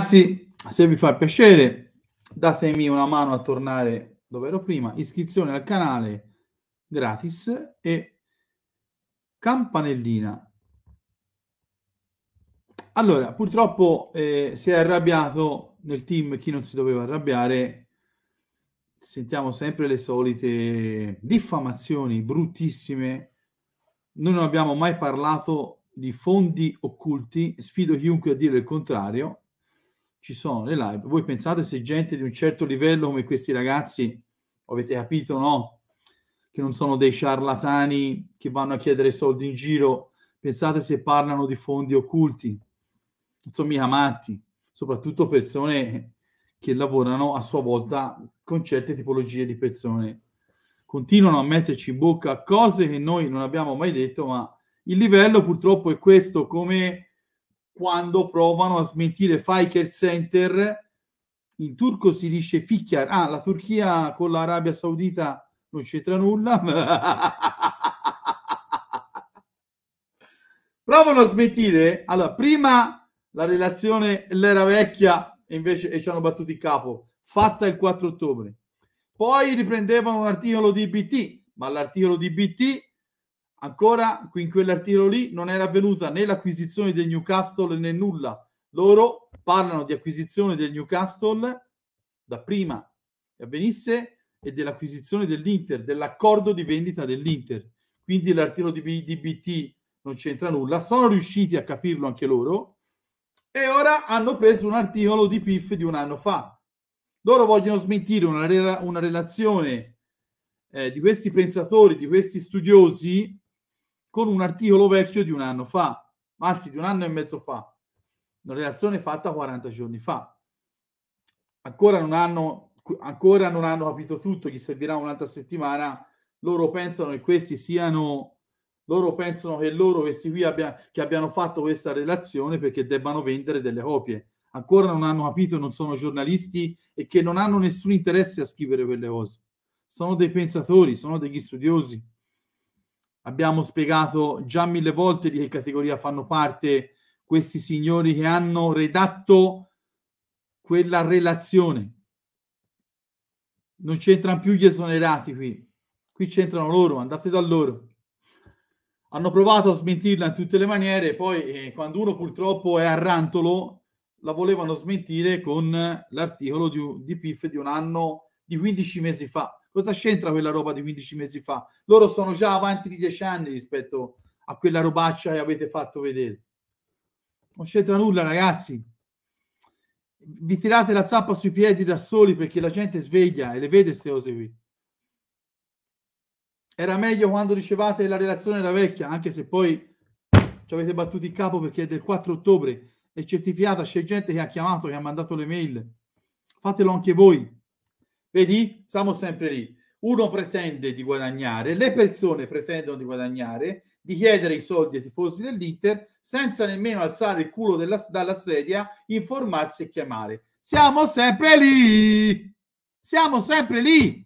Ragazzi, se vi fa piacere, datemi una mano a tornare dove ero prima, iscrizione al canale gratis e campanellina. Allora, purtroppo eh, si è arrabbiato nel team chi non si doveva arrabbiare. Sentiamo sempre le solite diffamazioni bruttissime. Noi non abbiamo mai parlato di fondi occulti, sfido chiunque a dire il contrario ci sono le live. Voi pensate se gente di un certo livello come questi ragazzi, avete capito, no? Che non sono dei ciarlatani che vanno a chiedere soldi in giro, pensate se parlano di fondi occulti, insomma, mica matti, soprattutto persone che lavorano a sua volta con certe tipologie di persone. Continuano a metterci in bocca cose che noi non abbiamo mai detto, ma il livello purtroppo è questo, come quando provano a smentire Fiker Center. In turco si dice ficchiar. Ah, la Turchia con l'Arabia Saudita non c'entra nulla. provano a smentire. Allora, prima la relazione l'era vecchia e invece e ci hanno battuto il capo, fatta il 4 ottobre. Poi riprendevano un articolo di BT, ma l'articolo di BT Ancora in quell'articolo lì non era avvenuta né l'acquisizione del Newcastle né nulla. Loro parlano di acquisizione del Newcastle da prima che avvenisse e dell'acquisizione dell'Inter, dell'accordo di vendita dell'Inter. Quindi l'articolo di, B- di BT non c'entra nulla. Sono riusciti a capirlo anche loro e ora hanno preso un articolo di PIF di un anno fa. Loro vogliono smentire una, re- una relazione eh, di questi pensatori, di questi studiosi con un articolo vecchio di un anno fa, anzi di un anno e mezzo fa, una relazione fatta 40 giorni fa. Ancora non hanno, ancora non hanno capito tutto, gli servirà un'altra settimana. Loro pensano che questi siano, loro pensano che loro, questi qui, abbia, che abbiano fatto questa relazione perché debbano vendere delle copie. Ancora non hanno capito, non sono giornalisti e che non hanno nessun interesse a scrivere quelle cose. Sono dei pensatori, sono degli studiosi Abbiamo spiegato già mille volte di che categoria fanno parte questi signori che hanno redatto quella relazione. Non c'entrano più gli esonerati qui, qui c'entrano loro, andate da loro. Hanno provato a smentirla in tutte le maniere, poi eh, quando uno purtroppo è a rantolo la volevano smentire con l'articolo di, di PIF di un anno, di 15 mesi fa Cosa c'entra quella roba di 15 mesi fa? Loro sono già avanti di 10 anni rispetto a quella robaccia che avete fatto vedere. Non c'entra nulla, ragazzi. Vi tirate la zappa sui piedi da soli perché la gente sveglia e le vede queste cose qui. Era meglio quando dicevate la relazione della vecchia, anche se poi ci avete battuto il capo perché è del 4 ottobre, è certificata, c'è gente che ha chiamato, che ha mandato le mail. Fatelo anche voi Vedi? Siamo sempre lì. Uno pretende di guadagnare, le persone pretendono di guadagnare, di chiedere i soldi ai tifosi dell'Inter senza nemmeno alzare il culo della, dalla sedia, informarsi e chiamare. Siamo sempre lì! Siamo sempre lì!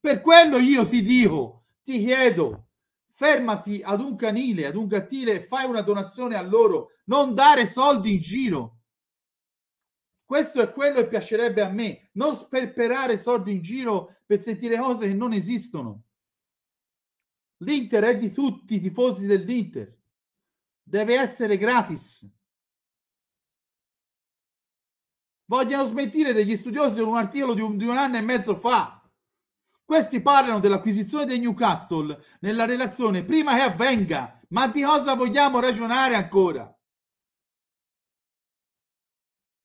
Per quello io ti dico, ti chiedo, fermati ad un canile, ad un gattile, fai una donazione a loro, non dare soldi in giro questo è quello che piacerebbe a me, non sperperare soldi in giro per sentire cose che non esistono. L'Inter è di tutti i tifosi dell'Inter, deve essere gratis. Vogliono smentire degli studiosi un articolo di un, di un anno e mezzo fa. Questi parlano dell'acquisizione dei Newcastle nella relazione prima che avvenga, ma di cosa vogliamo ragionare ancora?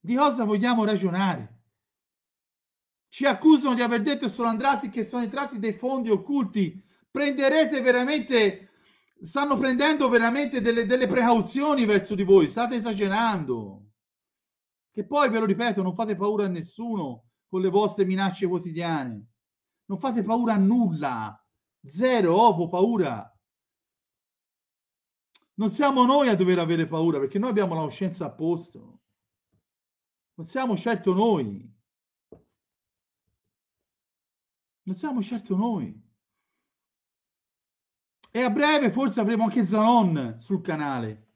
Di cosa vogliamo ragionare? Ci accusano di aver detto sono andati che sono entrati dei fondi occulti. Prenderete veramente, stanno prendendo veramente delle, delle precauzioni verso di voi, state esagerando. Che poi, ve lo ripeto, non fate paura a nessuno con le vostre minacce quotidiane. Non fate paura a nulla. Zero ovo paura. Non siamo noi a dover avere paura perché noi abbiamo la coscienza a posto. Non siamo certo noi. Non siamo certo noi. E a breve forse avremo anche Zanon sul canale.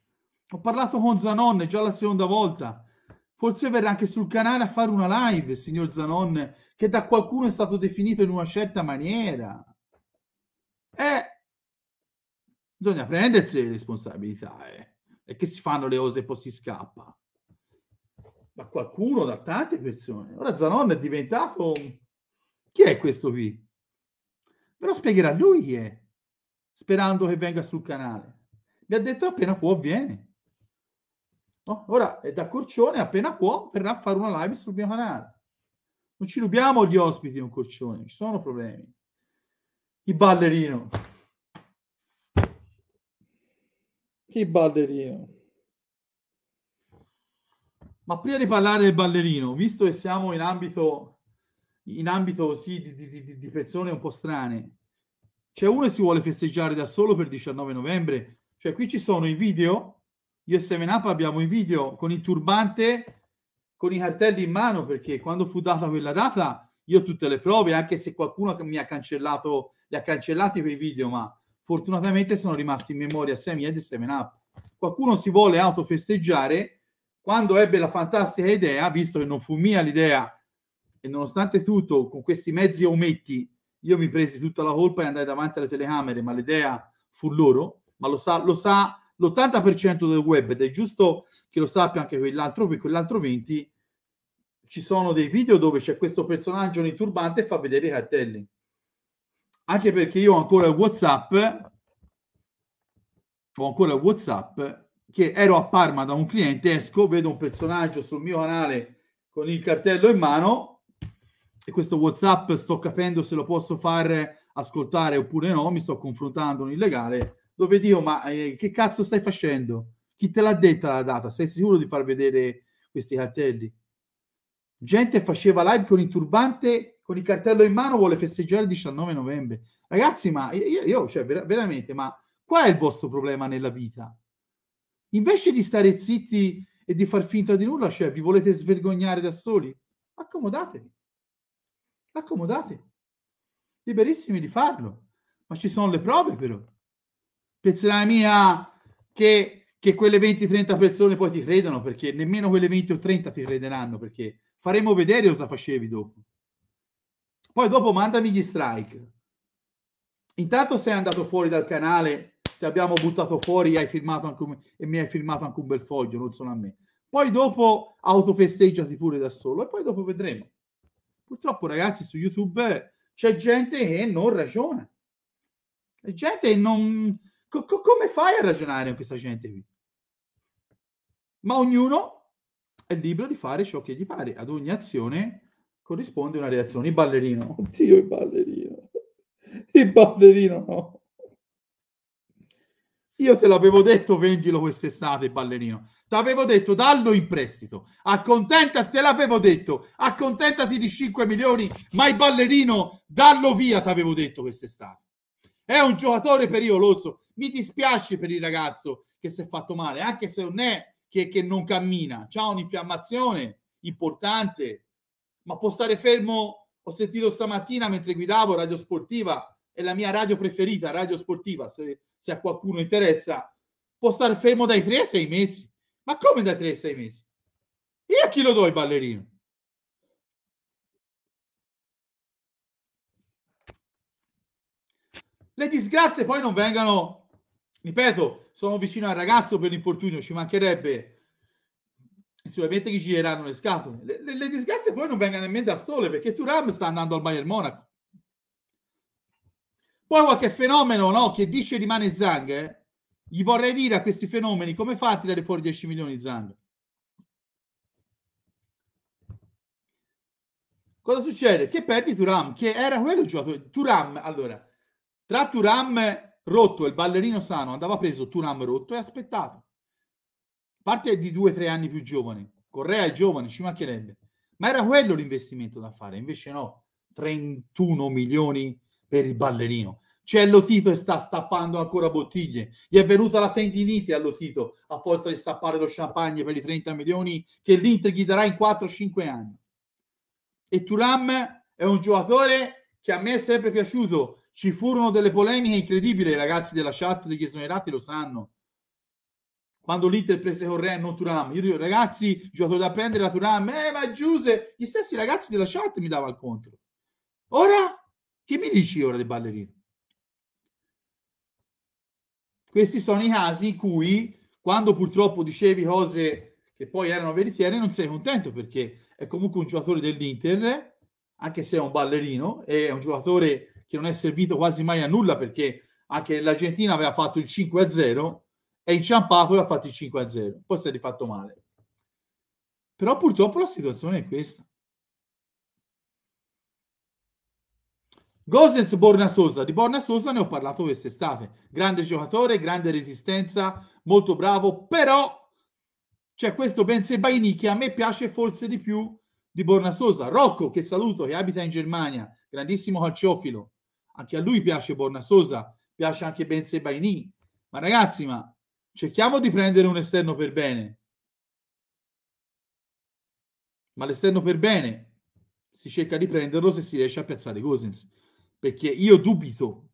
Ho parlato con Zanon già la seconda volta. Forse verrà anche sul canale a fare una live, signor Zanon, che da qualcuno è stato definito in una certa maniera. Eh, bisogna prendersi le responsabilità, eh. E che si fanno le cose e poi si scappa da qualcuno da tante persone. Ora Zanon è diventato... Chi è questo qui? Però spiegherà lui chi è, sperando che venga sul canale. Mi ha detto appena può, viene. No? Ora è da Corcione, appena può, verrà a fare una live sul mio canale. Non ci rubiamo gli ospiti con Corcione, ci sono problemi. Il ballerino. Il ballerino. Ma prima di parlare del ballerino, visto che siamo in ambito, in ambito sì, di, di, di, persone un po' strane, c'è uno che si vuole festeggiare da solo per 19 novembre. Cioè, qui ci sono i video. Io e Seven Up abbiamo i video con il turbante, con i cartelli in mano, perché quando fu data quella data, io ho tutte le prove, anche se qualcuno mi ha cancellato, li ha cancellati quei video, ma fortunatamente sono rimasti in memoria sia mia e di Seven Up. Qualcuno si vuole autofesteggiare quando ebbe la fantastica idea, visto che non fu mia l'idea, e nonostante tutto, con questi mezzi ometti, io mi presi tutta la colpa e andai davanti alle telecamere, ma l'idea fu loro, ma lo sa, lo sa l'80% del web ed è giusto che lo sappia anche quell'altro, quell'altro 20%, ci sono dei video dove c'è questo personaggio nel turbante e fa vedere i cartelli. Anche perché io ho ancora il WhatsApp, ho ancora il WhatsApp che ero a Parma da un cliente, esco, vedo un personaggio sul mio canale con il cartello in mano e questo WhatsApp sto capendo se lo posso far ascoltare oppure no, mi sto confrontando con illegale dove dico ma eh, che cazzo stai facendo? Chi te l'ha detta la data? Sei sicuro di far vedere questi cartelli? Gente faceva live con il turbante, con il cartello in mano, vuole festeggiare il 19 novembre. Ragazzi, ma io, io cioè, ver- veramente, ma qual è il vostro problema nella vita? Invece di stare zitti e di far finta di nulla, cioè vi volete svergognare da soli, accomodatevi, accomodatevi, liberissimi di farlo, ma ci sono le prove però. Pensare mia che, che quelle 20-30 persone poi ti credono, perché nemmeno quelle 20 o 30 ti crederanno, perché faremo vedere cosa facevi dopo. Poi dopo mandami gli strike. Intanto sei andato fuori dal canale ti abbiamo buttato fuori hai firmato anche un, e mi hai firmato anche un bel foglio, non solo a me. Poi dopo autofesteggiati pure da solo e poi dopo vedremo. Purtroppo ragazzi su YouTube c'è gente che non ragiona. C'è gente che non... Co- co- come fai a ragionare con questa gente qui? Ma ognuno è libero di fare ciò che gli pare. Ad ogni azione corrisponde una reazione. Il ballerino. Oddio, il ballerino. Il ballerino no. Io te l'avevo detto, vendilo quest'estate, ballerino. T'avevo detto, dallo in prestito. Accontenta, te l'avevo detto, accontentati di 5 milioni, ma il ballerino, dallo via, t'avevo detto quest'estate. È un giocatore pericoloso. Mi dispiace per il ragazzo che si è fatto male, anche se non è che, che non cammina. C'ha un'infiammazione importante, ma può stare fermo. Ho sentito stamattina mentre guidavo Radio Sportiva, è la mia radio preferita, Radio Sportiva. Se se a qualcuno interessa, può stare fermo dai 3 a 6 mesi. Ma come dai 3 a 6 mesi? Io a chi lo do il ballerino? Le disgrazie poi non vengano, ripeto, sono vicino al ragazzo per l'infortunio, ci mancherebbe sicuramente chi gireranno le scatole. Le, le, le disgrazie poi non vengano nemmeno da sole perché Turam sta andando al Bayern Monaco. Poi qualche fenomeno no, che dice rimane Zang, eh? gli vorrei dire a questi fenomeni come fa a tirare fuori 10 milioni Zang? Cosa succede? Che perdi Turam, che era quello giocatore. Turam, allora, tra Turam rotto e il ballerino sano, andava preso Turam rotto e aspettato. Parte di due o tre anni più giovane, Correa è giovane, ci mancherebbe. Ma era quello l'investimento da fare, invece no, 31 milioni per il ballerino. C'è Lotito e sta stappando ancora bottiglie. Gli è venuta la tendinite a Lotito a forza di stappare lo champagne per i 30 milioni che l'Inter gli darà in 4-5 anni. E Turam è un giocatore che a me è sempre piaciuto. Ci furono delle polemiche incredibili, i ragazzi della chat degli esonerati lo sanno. Quando l'Inter prese Correa e non Turam, io dico ragazzi, giocatore da prendere la Turam, eh ma Giuse, gli stessi ragazzi della chat mi dava il contro. Ora che mi dici ora dei ballerini? Questi sono i casi in cui, quando purtroppo dicevi cose che poi erano veritiere, non sei contento perché è comunque un giocatore dell'Inter, anche se è un ballerino, è un giocatore che non è servito quasi mai a nulla perché anche l'Argentina aveva fatto il 5-0, è inciampato e ha fatto il 5-0, poi si è rifatto male. Però purtroppo la situazione è questa. Gosens Borna Sosa, di Borna Sosa ne ho parlato quest'estate, grande giocatore, grande resistenza, molto bravo, però c'è questo Bensebaini che a me piace forse di più di Borna Sosa. Rocco, che saluto, che abita in Germania, grandissimo calciofilo, anche a lui piace Borna Sosa, piace anche Bensebaini, ma ragazzi, ma cerchiamo di prendere un esterno per bene. Ma l'esterno per bene si cerca di prenderlo se si riesce a piazzare Gosens perché io dubito.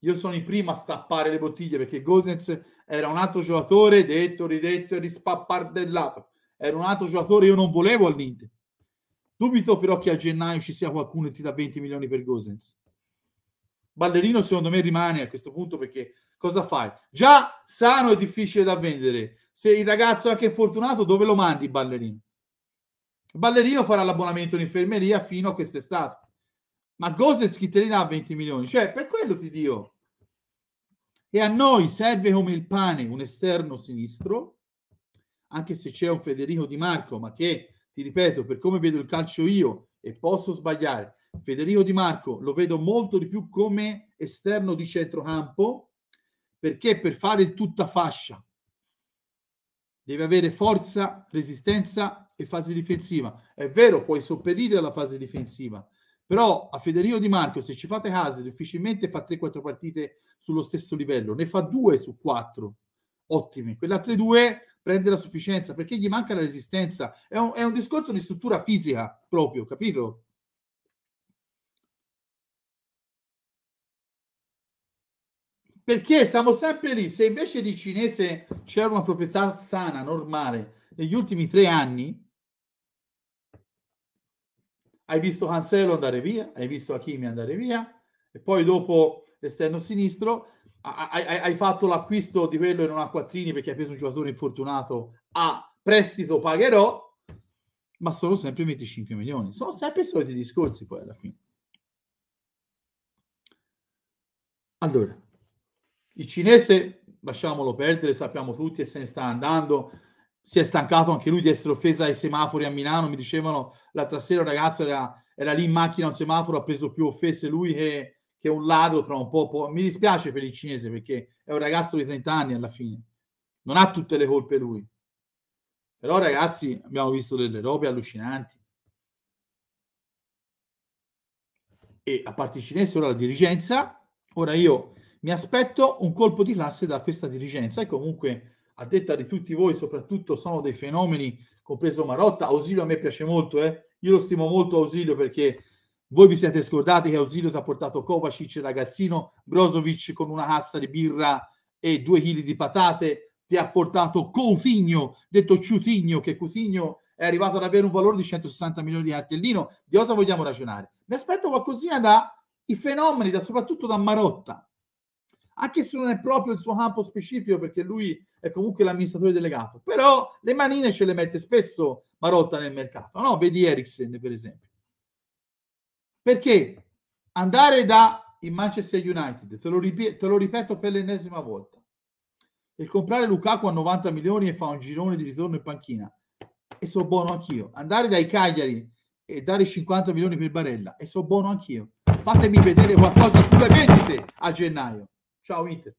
Io sono il primo a stappare le bottiglie perché Gosens era un altro giocatore detto, ridetto e rispappardellato. Era un altro giocatore, io non volevo al all'Inter. Dubito però che a gennaio ci sia qualcuno che ti dà 20 milioni per Gosens. Ballerino secondo me rimane a questo punto perché cosa fai? Già sano è difficile da vendere. Se il ragazzo è anche fortunato, dove lo mandi il Ballerino? Ballerino farà l'abbonamento in infermeria fino a quest'estate ma Goseschi te li dà 20 milioni, cioè per quello ti dico. E a noi serve come il pane un esterno sinistro, anche se c'è un Federico Di Marco, ma che, ti ripeto, per come vedo il calcio io, e posso sbagliare, Federico Di Marco lo vedo molto di più come esterno di centrocampo, perché per fare il tutta fascia deve avere forza, resistenza e fase difensiva. È vero, puoi sopperire alla fase difensiva, però a Federico Di Marco, se ci fate caso, difficilmente fa 3-4 partite sullo stesso livello, ne fa 2 su 4 ottime. Quelle altre due prende la sufficienza perché gli manca la resistenza. È un, è un discorso di struttura fisica proprio, capito? Perché siamo sempre lì. Se invece di cinese c'era una proprietà sana, normale, negli ultimi tre anni, hai visto Cancelo andare via, hai visto Hakimi andare via, e poi dopo l'esterno sinistro hai, hai, hai fatto l'acquisto di quello e non a quattrini perché hai preso un giocatore infortunato a prestito pagherò, ma sono sempre 25 milioni. Sono sempre i soliti discorsi poi alla fine. Allora, il cinese, lasciamolo perdere, sappiamo tutti e se ne sta andando si è stancato anche lui di essere offesa ai semafori a Milano. Mi dicevano l'altra sera un ragazzo era, era lì in macchina a un semaforo, ha preso più offese lui che, che un ladro tra un po', po'. Mi dispiace per il cinese perché è un ragazzo di 30 anni alla fine. Non ha tutte le colpe lui. Però ragazzi abbiamo visto delle robe allucinanti. E a parte il cinese, ora la dirigenza. Ora io mi aspetto un colpo di classe da questa dirigenza e comunque a detta di tutti voi soprattutto sono dei fenomeni, compreso Marotta, Ausilio a me piace molto, eh? io lo stimo molto Ausilio perché voi vi siete scordati che Ausilio ti ha portato Kovacic ragazzino, Brozovic con una cassa di birra e due chili di patate, ti ha portato Coutinho, detto Ciutigno, che Coutinho è arrivato ad avere un valore di 160 milioni di artellino. di cosa vogliamo ragionare? Mi aspetto qualcosina dai fenomeni, da, soprattutto da Marotta, anche se non è proprio il suo campo specifico perché lui è comunque l'amministratore delegato, però le manine ce le mette spesso Marotta nel mercato, no? Vedi Eriksen per esempio. Perché andare da il Manchester United, te lo, rip- te lo ripeto per l'ennesima volta, e comprare Lukaku a 90 milioni e fa un girone di ritorno in panchina, e so buono anch'io. Andare dai Cagliari e dare 50 milioni per Barella, e so buono anch'io. Fatemi vedere qualcosa sulle vendite a gennaio. Ciao Inter.